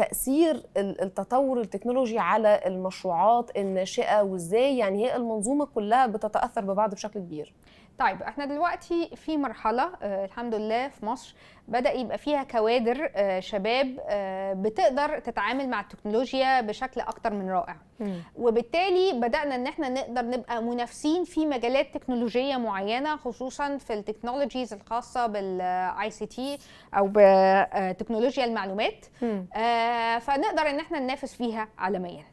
تاثير التطور التكنولوجي على المشروعات الناشئه وازاي يعني هي المنظومه كلها بتتاثر ببعض بشكل كبير طيب احنا دلوقتي في مرحله آه، الحمد لله في مصر بدا يبقى فيها كوادر آه، شباب آه، بتقدر تتعامل مع التكنولوجيا بشكل اكتر من رائع مم. وبالتالي بدانا ان احنا نقدر نبقى منافسين في مجالات تكنولوجيه معينه خصوصا في التكنولوجيز الخاصه بالاي سي تي او بتكنولوجيا المعلومات آه فنقدر ان احنا ننافس فيها عالميا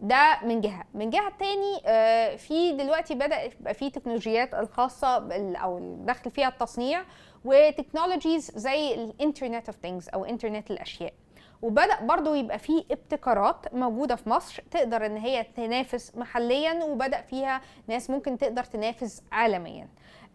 ده من جهه من جهه تاني آه، في دلوقتي بدا يبقى في تكنولوجيات الخاصه او دخل فيها التصنيع وتكنولوجيز زي الانترنت اوف ثينجز او انترنت الاشياء وبدا برضو يبقى فيه ابتكارات موجوده في مصر تقدر ان هي تنافس محليا وبدا فيها ناس ممكن تقدر تنافس عالميا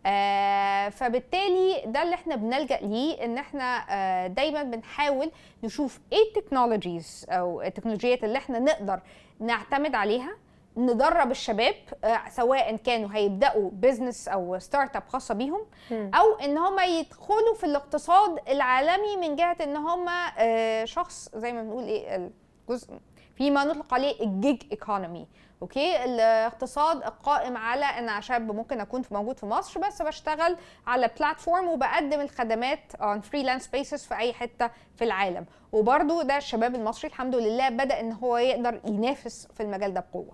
آه فبالتالي ده اللي احنا بنلجا ليه ان احنا آه دايما بنحاول نشوف ايه التكنولوجيز او التكنولوجيات اللي احنا نقدر نعتمد عليها ندرب الشباب آه، سواء كانوا هيبداوا بزنس او ستارت اب خاصه بيهم او ان هم يدخلوا في الاقتصاد العالمي من جهه ان هم آه، شخص زي ما بنقول ايه الجزء فيما نطلق عليه الجيج ايكونومي اوكي الاقتصاد القائم على ان انا شاب ممكن اكون موجود في مصر بس بشتغل على بلاتفورم وبقدم الخدمات اون فريلانس بيسس في اي حته في العالم وبرده ده الشباب المصري الحمد لله بدا ان هو يقدر ينافس في المجال ده بقوه